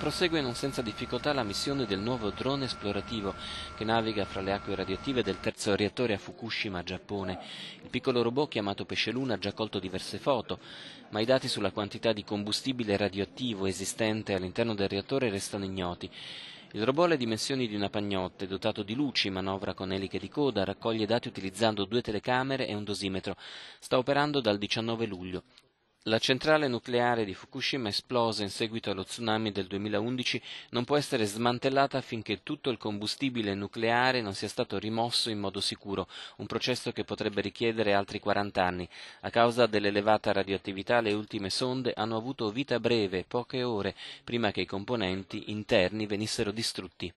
prosegue non senza difficoltà la missione del nuovo drone esplorativo che naviga fra le acque radioattive del terzo reattore a Fukushima, Giappone. Il piccolo robot chiamato Pesce Luna ha già colto diverse foto, ma i dati sulla quantità di combustibile radioattivo esistente all'interno del reattore restano ignoti. Il robot ha le dimensioni di una pagnotta, dotato di luci, manovra con eliche di coda, raccoglie dati utilizzando due telecamere e un dosimetro. Sta operando dal 19 luglio. La centrale nucleare di Fukushima esplosa in seguito allo tsunami del 2011 non può essere smantellata finché tutto il combustibile nucleare non sia stato rimosso in modo sicuro, un processo che potrebbe richiedere altri 40 anni. A causa dell'elevata radioattività le ultime sonde hanno avuto vita breve, poche ore, prima che i componenti interni venissero distrutti.